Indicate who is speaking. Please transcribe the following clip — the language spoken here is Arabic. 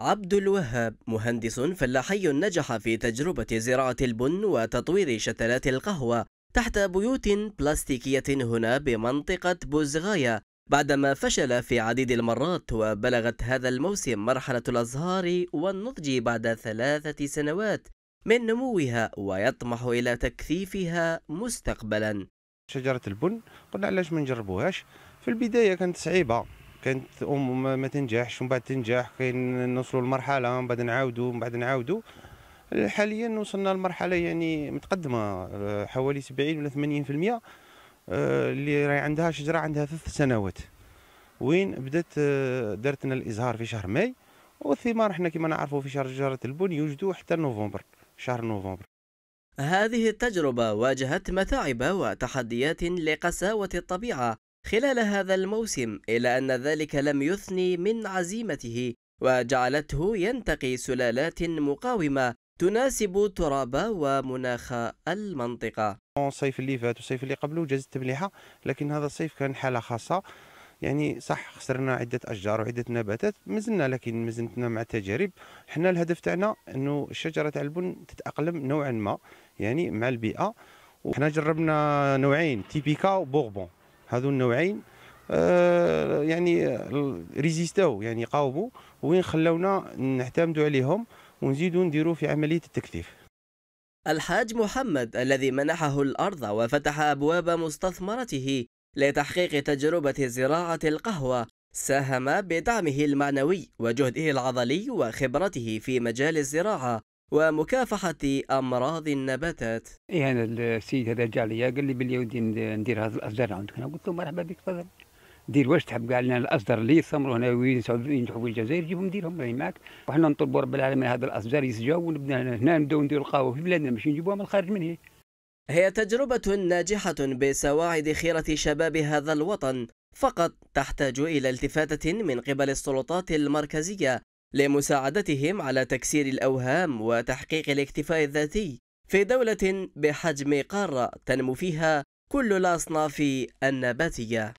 Speaker 1: عبد الوهاب مهندس فلاحي نجح في تجربة زراعة البن وتطوير شتلات القهوة تحت بيوت بلاستيكية هنا بمنطقة بوزغايا بعدما فشل في عديد المرات وبلغت هذا الموسم مرحلة الأزهار والنضج بعد ثلاثة سنوات من نموها ويطمح إلى تكثيفها مستقبلا شجرة البن قلنا
Speaker 2: علاش ما نجربوهاش في البداية كانت صعيبة كانت ام ما تنجحش ومن بعد تنجح كاين نوصلوا لمرحله من بعد نعاودوا من بعد نعاودوا حاليا وصلنا لمرحله يعني متقدمه آه، حوالي 70 ولا 80% آه، اللي راهي عندها شجره عندها ثلاث سنوات وين بدات آه، دارتنا الازهار في شهر ماي
Speaker 1: والثمار احنا كما نعرفوا في شهر شجره البن يوجدوا حتى نوفمبر شهر نوفمبر هذه التجربة واجهت متاعب وتحديات لقساوة الطبيعة خلال هذا الموسم إلا أن ذلك لم يثني من عزيمته وجعلته ينتقي سلالات مقاومة تناسب تراب ومناخ المنطقة الصيف اللي فات والصيف اللي قبله جاز التمليحة لكن
Speaker 2: هذا الصيف كان حالة خاصة يعني صح خسرنا عدة أشجار وعدة نباتات مازلنا لكن مازلتنا مع التجارب حنا الهدف تاعنا أنه الشجرة تاع البن تتأقلم نوعا ما يعني مع البيئة وحنا جربنا نوعين تيبيكا وبوغبون هذو النوعين آه، يعني آه، ريزيستاو يعني قاوموا وين خلونا نعتمدوا عليهم ونزيدوا نديروا في عمليه التكثيف
Speaker 1: الحاج محمد الذي منحه الارض وفتح ابواب مستثمرته لتحقيق تجربه زراعه القهوه ساهم بدعمه المعنوي وجهده العضلي وخبرته في مجال الزراعه ومكافحة أمراض النباتات
Speaker 3: يعني السيد هذا جاء لي قال لي بلي ودي ندير هذا الأصدار عندك أنا قلت له مرحبا بك تفضل دير واش تحب قال لنا الأصدار اللي يثمروا هنا وينجحوا في الجزائر جيبهم نديرهم راني معك وحنا نطلبوا رب العالمين هذا الأصدار يسجاو ونبدا هنا نبداو نديروا القهوة في بلادنا
Speaker 1: ماشي نجيبوها من الخارج من هي هي تجربة ناجحة بسواعد خيرة شباب هذا الوطن فقط تحتاج إلى التفاتة من قبل السلطات المركزية لمساعدتهم على تكسير الأوهام وتحقيق الاكتفاء الذاتي في دولة بحجم قارة تنمو فيها كل الأصناف النباتية